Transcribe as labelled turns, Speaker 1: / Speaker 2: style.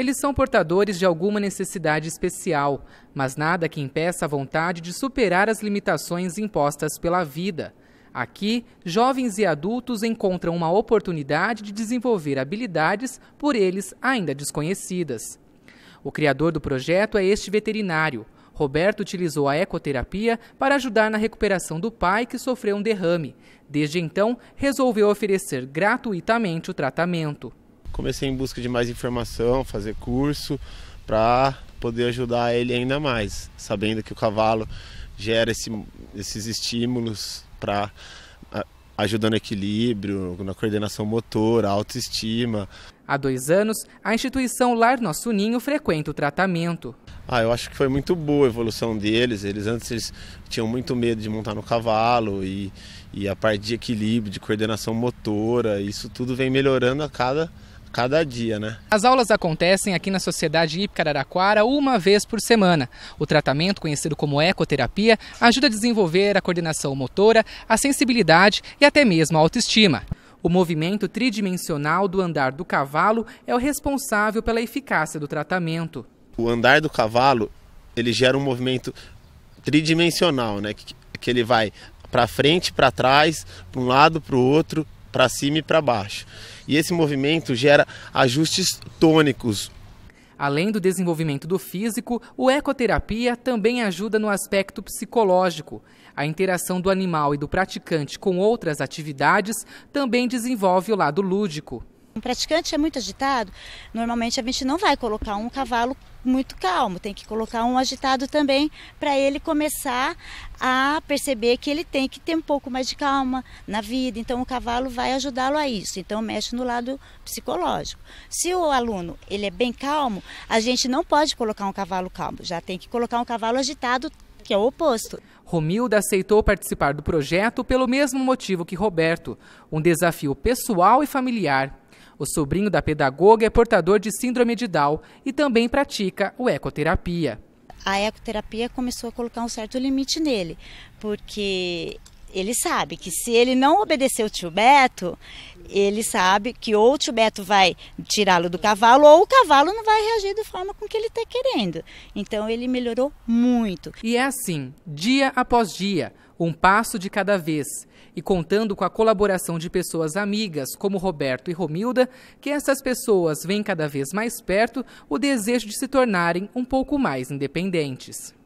Speaker 1: Eles são portadores de alguma necessidade especial, mas nada que impeça a vontade de superar as limitações impostas pela vida. Aqui, jovens e adultos encontram uma oportunidade de desenvolver habilidades por eles ainda desconhecidas. O criador do projeto é este veterinário. Roberto utilizou a ecoterapia para ajudar na recuperação do pai que sofreu um derrame. Desde então, resolveu oferecer gratuitamente o tratamento
Speaker 2: comecei em busca de mais informação, fazer curso para poder ajudar ele ainda mais, sabendo que o cavalo gera esse, esses estímulos para ajudando equilíbrio, na coordenação motora, autoestima. Há dois anos, a instituição Lar Nosso Ninho frequenta o tratamento. Ah, eu acho que foi muito boa a evolução deles. Eles antes eles tinham muito medo de montar no cavalo e, e a parte de equilíbrio, de coordenação motora, isso tudo vem melhorando a cada cada dia, né?
Speaker 1: As aulas acontecem aqui na Sociedade Hípica uma vez por semana. O tratamento, conhecido como ecoterapia, ajuda a desenvolver a coordenação motora, a sensibilidade e até mesmo a autoestima. O movimento tridimensional do andar do cavalo é o responsável pela eficácia do tratamento.
Speaker 2: O andar do cavalo, ele gera um movimento tridimensional, né? Que, que ele vai para frente, para trás, para um lado, para o outro, para cima e para baixo. E esse movimento gera ajustes tônicos.
Speaker 1: Além do desenvolvimento
Speaker 2: do físico, o ecoterapia também ajuda no aspecto
Speaker 1: psicológico. A interação do animal e do praticante com outras atividades também desenvolve o lado lúdico. Um
Speaker 3: praticante é muito agitado, normalmente a gente não vai colocar um cavalo muito calmo, tem que colocar um agitado também para ele começar a perceber que ele tem que ter um pouco mais de calma na vida. Então o cavalo vai ajudá-lo a isso. Então mexe no lado psicológico. Se o aluno ele é bem calmo, a gente não pode colocar um cavalo calmo, já tem que colocar um cavalo agitado que é o oposto.
Speaker 1: Romilda aceitou participar do projeto pelo mesmo motivo que Roberto, um desafio pessoal e familiar o sobrinho da pedagoga é portador de síndrome de Down e também pratica o ecoterapia.
Speaker 3: A ecoterapia começou a colocar um certo limite nele, porque ele sabe que se ele não obedecer o tio Beto, ele sabe que ou o Beto vai tirá-lo do cavalo ou o cavalo não vai reagir da forma com que ele está querendo. Então ele melhorou muito. E é assim,
Speaker 1: dia após dia, um passo de cada vez. E contando com a colaboração de pessoas amigas como Roberto e Romilda, que essas pessoas veem cada vez mais perto o desejo de se tornarem um pouco mais independentes.